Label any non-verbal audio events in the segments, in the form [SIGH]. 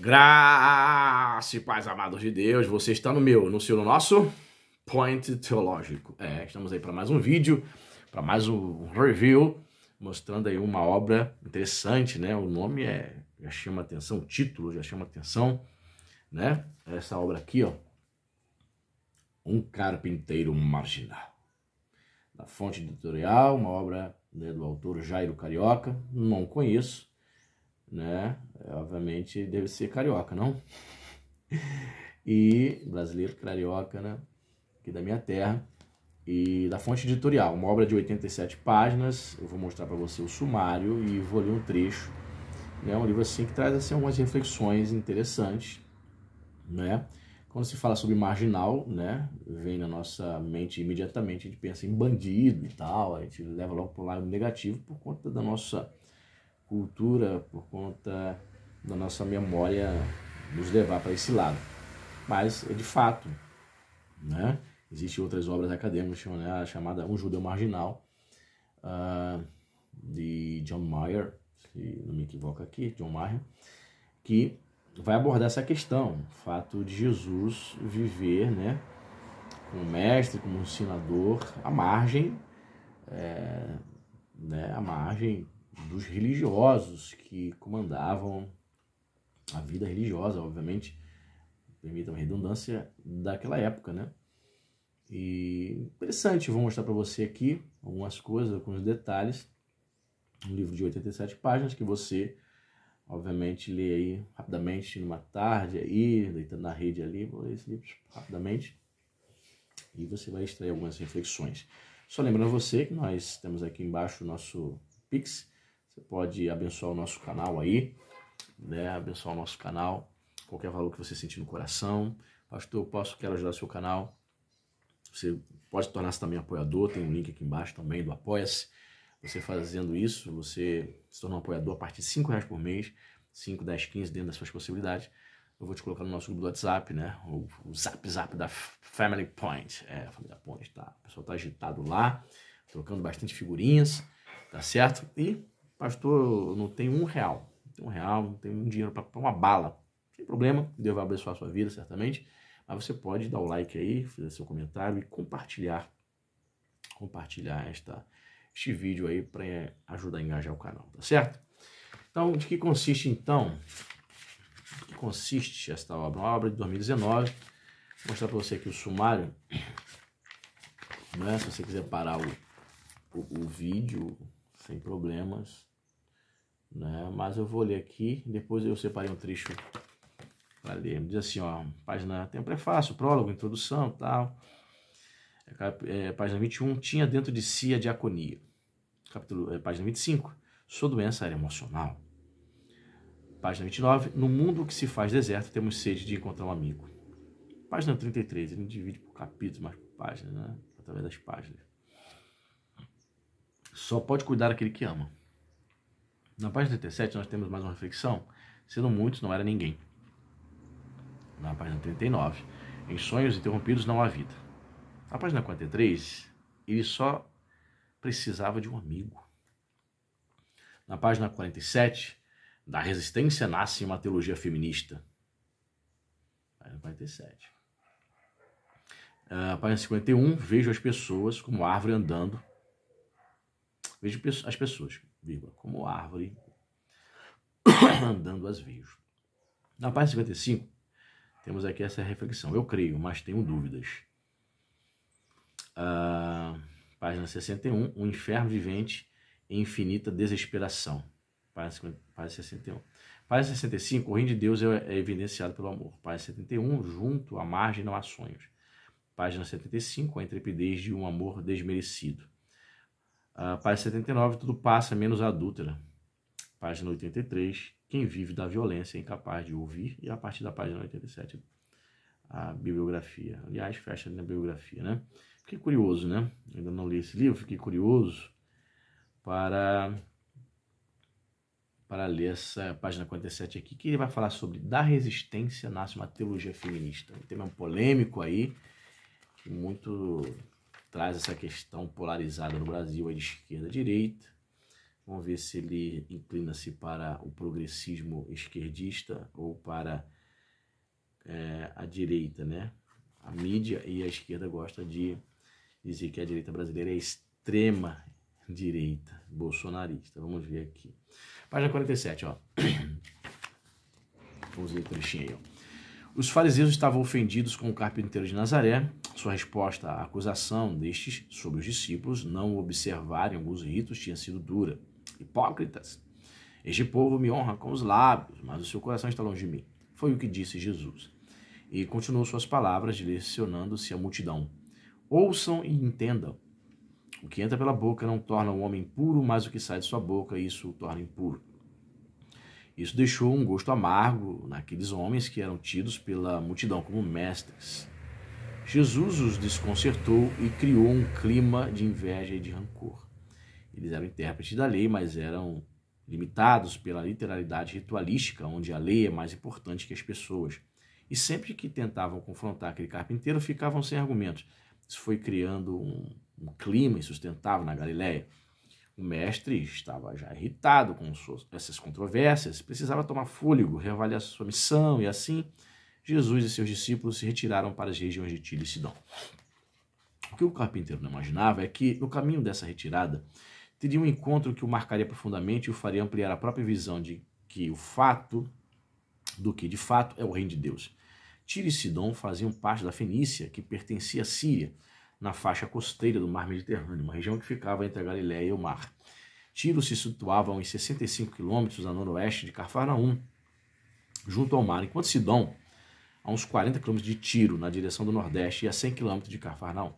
Graça e paz amados de Deus, você está no meu, no seu, no nosso Point Teológico. É, estamos aí para mais um vídeo, para mais um review, mostrando aí uma obra interessante, né? O nome é, já chama atenção, o título já chama atenção, né? Essa obra aqui, ó. Um Carpinteiro Marginal. Da fonte editorial, uma obra né, do autor Jairo Carioca, não conheço, né? É, obviamente deve ser carioca, não? [LAUGHS] e brasileiro carioca, né? Aqui da minha terra. E da fonte editorial, uma obra de 87 páginas. Eu vou mostrar para você o sumário e vou ler um trecho. É né? um livro assim que traz assim, algumas reflexões interessantes, né? Quando se fala sobre marginal, né, vem na nossa mente imediatamente, a gente pensa em bandido e tal, a gente leva logo para o lado negativo por conta da nossa cultura, por conta da nossa memória nos levar para esse lado. Mas, é de fato, né? Existem outras obras acadêmicas, né? chamada Um Judeu Marginal, uh, de John Mayer, se não me equivoco aqui, John Mayer, que vai abordar essa questão, o fato de Jesus viver, né, como mestre, como ensinador, à margem, é, né, à margem dos religiosos que comandavam a vida religiosa, obviamente, permitam a redundância, daquela época, né? E interessante, vou mostrar para você aqui algumas coisas, alguns detalhes. Um livro de 87 páginas que você, obviamente, lê aí rapidamente numa tarde aí, deitando na rede ali, vou ler esse livro rapidamente e você vai extrair algumas reflexões. Só lembrando você que nós temos aqui embaixo o nosso Pix, você pode abençoar o nosso canal aí, né? Abençoar o nosso canal, qualquer valor que você sentir no coração. Pastor, eu posso, quero ajudar o seu canal. Você pode tornar-se também apoiador, tem um link aqui embaixo também do Apoia-se. Você fazendo isso, você se torna um apoiador a partir de 5 reais por mês, 5, 10, 15, dentro das suas possibilidades. Eu vou te colocar no nosso grupo do WhatsApp, né? O, o Zap Zap da Family Point. É, Família Point, tá? O pessoal tá agitado lá, trocando bastante figurinhas, tá certo? E Pastor, eu não tenho um real, não tenho um real, não tenho um dinheiro para uma bala. Sem problema, Deus vai abençoar a sua vida, certamente. Mas você pode dar o like aí, fazer seu comentário e compartilhar. Compartilhar esta, este vídeo aí para ajudar a engajar o canal, tá certo? Então, de que consiste então? De que consiste esta obra? Uma obra de 2019. Vou mostrar para você aqui o sumário. Né? Se você quiser parar o, o, o vídeo sem problemas né? Mas eu vou ler aqui, depois eu separei um trecho para ler. Diz assim, ó, página, tem um é prefácio, prólogo, introdução, tal. É, é página 21, tinha dentro de si a diaconia. Capítulo, é, página 25, sua doença era emocional. Página 29, no mundo que se faz deserto, temos sede de encontrar um amigo. Página 33, ele divide por capítulos, mas por páginas, né? Através das páginas. Só pode cuidar aquele que ama. Na página 37 nós temos mais uma reflexão. Sendo muitos, não era ninguém. Na página 39, em sonhos interrompidos não há vida. Na página 43, ele só precisava de um amigo. Na página 47, da resistência nasce uma teologia feminista. Página 47. Uh, ah, página 51, vejo as pessoas como árvore andando. Vejo as pessoas vírgula, como árvore [COUGHS] andando as vias. Na página 55, temos aqui essa reflexão. Eu creio, mas tenho dúvidas. Ah, página 61, o um inferno vivente em infinita desesperação. Página, página 61. Página 65, o reino de Deus é, é evidenciado pelo amor. Página 71, junto à margem não há sonhos. Página 75, a intrepidez de um amor desmerecido página 79, tudo passa menos a adúltera. Né? Página 83, quem vive da violência é incapaz de ouvir. E a partir da página 87, a bibliografia. Aliás, fecha na bibliografia, né? Fiquei curioso, né? Ainda não li esse livro, fiquei curioso para para ler essa página 47 aqui, que ele vai falar sobre da resistência nasce uma teologia feminista. Um tema polêmico aí, muito traz essa questão polarizada no Brasil, é de esquerda direita. Vamos ver se ele inclina-se para o progressismo esquerdista ou para é, a direita, né? A mídia e a esquerda gosta de dizer que a direita brasileira é extrema direita bolsonarista. Vamos ver aqui. Página 47, ó. Vamos ver o trechinho aí, ó. Os fariseus estavam ofendidos com o carpinteiro de Nazaré, sua resposta à acusação destes sobre os discípulos não observarem alguns ritos tinha sido dura. Hipócritas! Este povo me honra com os lábios, mas o seu coração está longe de mim. Foi o que disse Jesus. E continuou suas palavras, direcionando-se à multidão. Ouçam e entendam. O que entra pela boca não torna o homem puro, mas o que sai de sua boca, isso o torna impuro. Isso deixou um gosto amargo naqueles homens que eram tidos pela multidão como mestres. Jesus os desconcertou e criou um clima de inveja e de rancor. Eles eram intérpretes da lei, mas eram limitados pela literalidade ritualística, onde a lei é mais importante que as pessoas. E sempre que tentavam confrontar aquele carpinteiro, ficavam sem argumentos. Isso foi criando um, um clima insustentável na Galiléia. O mestre estava já irritado com suas, essas controvérsias, precisava tomar fôlego, reavaliar sua missão e assim Jesus e seus discípulos se retiraram para as regiões de Tiro e Sidão. O que o carpinteiro não imaginava é que, no caminho dessa retirada, teria um encontro que o marcaria profundamente e o faria ampliar a própria visão de que o fato do que de fato é o reino de Deus. Tiro e Sidão faziam parte da Fenícia, que pertencia à Síria, na faixa costeira do Mar Mediterrâneo, uma região que ficava entre a Galiléia e o mar. Tiro se situava a uns 65 quilômetros a noroeste de Cafarnaum, junto ao mar, enquanto Sidão a uns 40 km de Tiro, na direção do Nordeste, e a 100 km de Cafarnaum.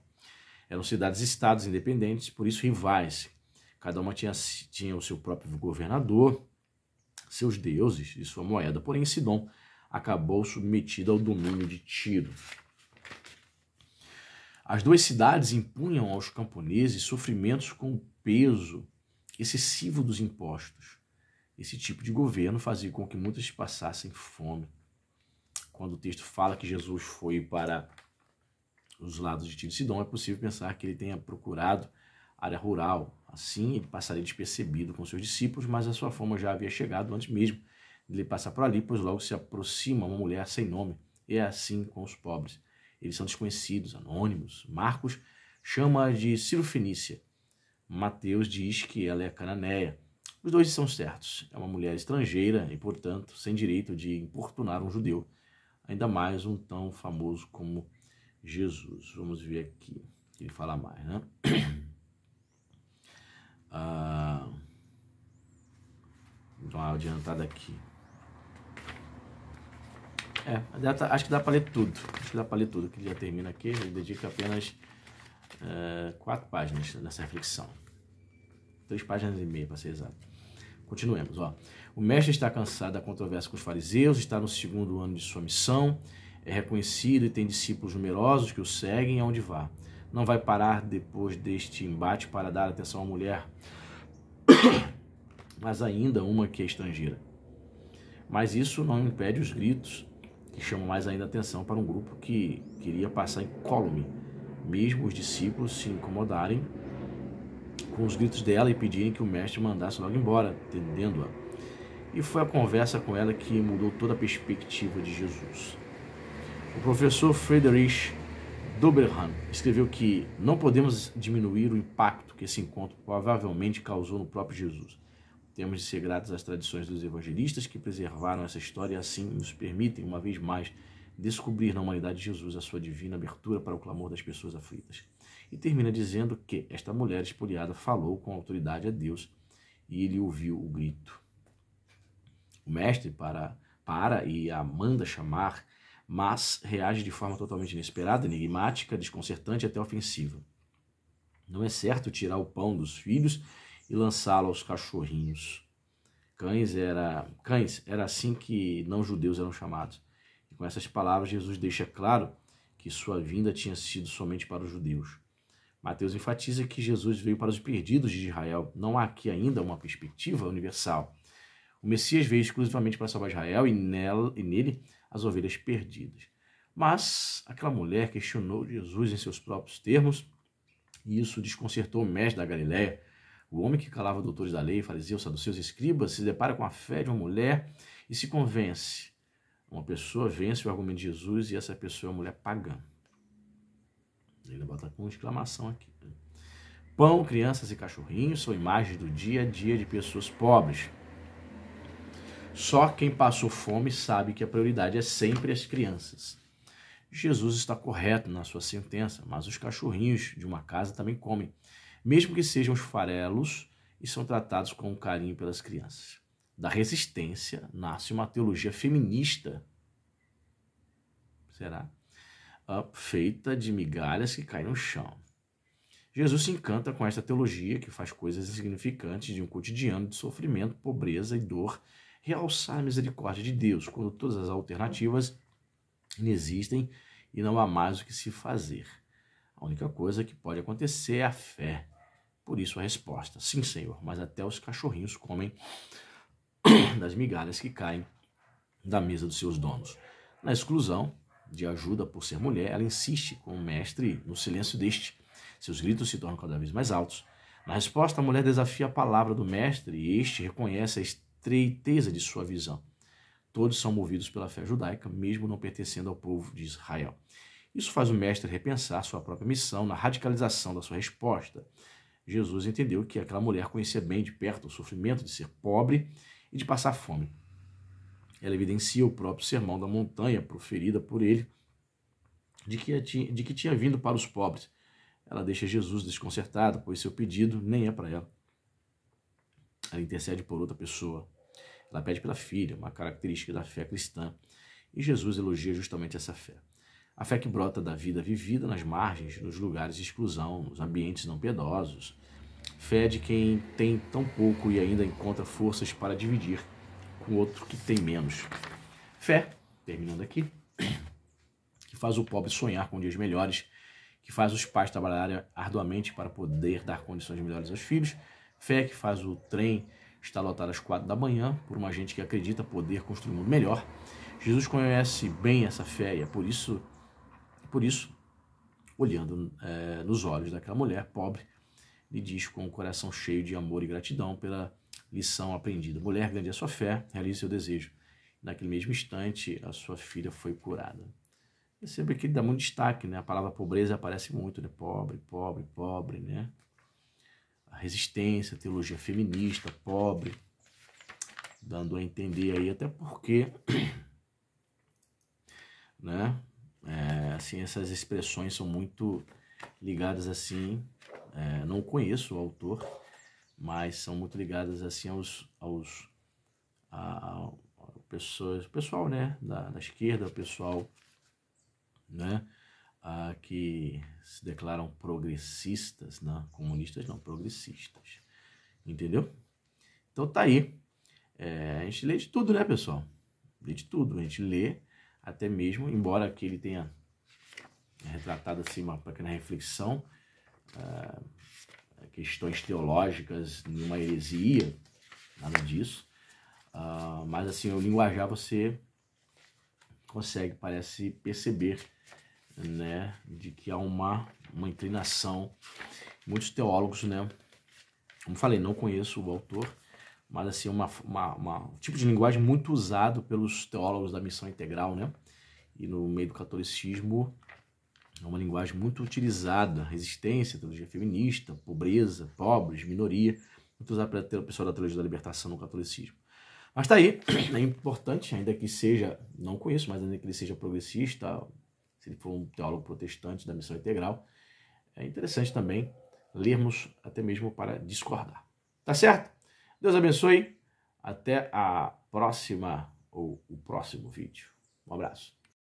Eram cidades-estados independentes, por isso rivais. Cada uma tinha, tinha o seu próprio governador, seus deuses e sua moeda. Porém, Sidon acabou submetida ao domínio de Tiro. As duas cidades impunham aos camponeses sofrimentos com o peso excessivo dos impostos. Esse tipo de governo fazia com que muitos passassem fome quando o texto fala que Jesus foi para os lados de Tiro e Sidom, é possível pensar que ele tenha procurado área rural. Assim, ele passaria despercebido com seus discípulos, mas a sua fama já havia chegado antes mesmo dele passar por ali, pois logo se aproxima uma mulher sem nome. E é assim com os pobres. Eles são desconhecidos, anônimos. Marcos chama de Cirofenícia. Mateus diz que ela é cananeia. Os dois são certos. É uma mulher estrangeira e, portanto, sem direito de importunar um judeu ainda mais um tão famoso como Jesus. Vamos ver aqui, ele fala mais, né? [CLEARS THROAT] Ah, vou dar uma adiantada aqui. É, acho que dá para ler tudo. Acho que dá para ler tudo, que já termina aqui. Ele dedica apenas é, quatro páginas nessa reflexão. Três páginas e meia, para ser exato. Continuemos, ó. O mestre está cansado da controvérsia com os fariseus, está no segundo ano de sua missão, é reconhecido e tem discípulos numerosos que o seguem aonde vá. Não vai parar depois deste embate para dar atenção à mulher, [COUGHS] mas ainda uma que é estrangeira. Mas isso não impede os gritos, que chamam mais ainda atenção para um grupo que queria passar incólume, mesmo os discípulos se incomodarem com os gritos dela e pedirem que o mestre mandasse logo embora, tendendo-a. E foi a conversa com ela que mudou toda a perspectiva de Jesus. O professor Friedrich Doberhan escreveu que não podemos diminuir o impacto que esse encontro provavelmente causou no próprio Jesus. Temos de ser gratos às tradições dos evangelistas que preservaram essa história e assim nos permitem, uma vez mais, descobrir na humanidade de Jesus a sua divina abertura para o clamor das pessoas aflitas. E termina dizendo que esta mulher espoliada falou com autoridade a Deus e ele ouviu o grito. O mestre para, para e a manda chamar, mas reage de forma totalmente inesperada, enigmática, desconcertante e até ofensiva. Não é certo tirar o pão dos filhos e lançá-lo aos cachorrinhos. Cães era, cães era assim que não judeus eram chamados. E com essas palavras Jesus deixa claro que sua vinda tinha sido somente para os judeus. Mateus enfatiza que Jesus veio para os perdidos de Israel. Não há aqui ainda uma perspectiva universal. O Messias veio exclusivamente para salvar Israel e, nela, e nele as ovelhas perdidas. Mas aquela mulher questionou Jesus em seus próprios termos e isso desconcertou o mestre da Galiléia. O homem que calava doutores da lei, fariseus, saduceus e escribas se depara com a fé de uma mulher e se convence. Uma pessoa vence o argumento de Jesus e essa pessoa é uma mulher pagã. Ele bota com exclamação aqui. Pão, crianças e cachorrinhos são imagens do dia a dia de pessoas pobres. Só quem passou fome sabe que a prioridade é sempre as crianças. Jesus está correto na sua sentença, mas os cachorrinhos de uma casa também comem, mesmo que sejam os farelos e são tratados com carinho pelas crianças. Da resistência nasce uma teologia feminista. Será? feita de migalhas que caem no chão. Jesus se encanta com esta teologia que faz coisas insignificantes de um cotidiano de sofrimento, pobreza e dor realçar a misericórdia de Deus, quando todas as alternativas inexistem e não há mais o que se fazer. A única coisa que pode acontecer é a fé. Por isso a resposta: sim, Senhor, mas até os cachorrinhos comem [COUGHS] das migalhas que caem da mesa dos seus donos. Na exclusão, de ajuda por ser mulher, ela insiste com o mestre no silêncio deste. Seus gritos se tornam cada vez mais altos. Na resposta, a mulher desafia a palavra do mestre e este reconhece a estreiteza de sua visão. Todos são movidos pela fé judaica, mesmo não pertencendo ao povo de Israel. Isso faz o mestre repensar sua própria missão na radicalização da sua resposta. Jesus entendeu que aquela mulher conhecia bem de perto o sofrimento de ser pobre e de passar fome ela evidencia o próprio sermão da montanha proferida por ele, de que, de que tinha vindo para os pobres. Ela deixa Jesus desconcertado, pois seu pedido nem é para ela. Ela intercede por outra pessoa. Ela pede pela filha, uma característica da fé cristã. E Jesus elogia justamente essa fé. A fé que brota da vida vivida nas margens, nos lugares de exclusão, nos ambientes não piedosos. Fé de quem tem tão pouco e ainda encontra forças para dividir com outro que tem menos. Fé, terminando aqui, que faz o pobre sonhar com dias melhores, que faz os pais trabalharem arduamente para poder dar condições melhores aos filhos, fé que faz o trem estar lotado às quatro da manhã por uma gente que acredita poder construir um mundo melhor. Jesus conhece bem essa fé e é por isso, por isso olhando é, nos olhos daquela mulher pobre, lhe diz com o coração cheio de amor e gratidão pela lição aprendida. Mulher, grande é a sua fé, realize seu desejo. Naquele mesmo instante, a sua filha foi curada. E sempre que dá muito destaque, né? A palavra pobreza aparece muito, né? Pobre, pobre, pobre, né? A resistência, a teologia feminista, pobre, dando a entender aí até porque, [CLEARS THROAT] né? É, assim, essas expressões são muito ligadas assim. É, não conheço o autor, mas são muito ligadas assim aos, aos a, a, pessoas, pessoal, né, da, da esquerda, o pessoal, né, a, que se declaram progressistas, né, comunistas não, progressistas, entendeu? Então tá aí, é, a gente lê de tudo, né, pessoal? Lê de tudo, a gente lê até mesmo, embora que ele tenha retratado assim uma pequena reflexão, uh, questões teológicas, nenhuma heresia, nada disso. Uh, mas assim, o linguajar você consegue, parece perceber, né, de que há uma, uma inclinação. Muitos teólogos, né, como falei, não conheço o autor, mas assim, uma, uma, uma, um tipo de linguagem muito usado pelos teólogos da missão integral, né, e no meio do catolicismo é uma linguagem muito utilizada, resistência, teologia feminista, pobreza, pobres, minoria, muito usada pelo pessoal da teologia da libertação no catolicismo. Mas está aí, [CLEARS THROAT] é importante, ainda que seja, não conheço, mas ainda que ele seja progressista, se ele for um teólogo protestante da missão integral, é interessante também lermos até mesmo para discordar. Tá certo? Deus abençoe. Até a próxima ou o próximo vídeo. Um abraço.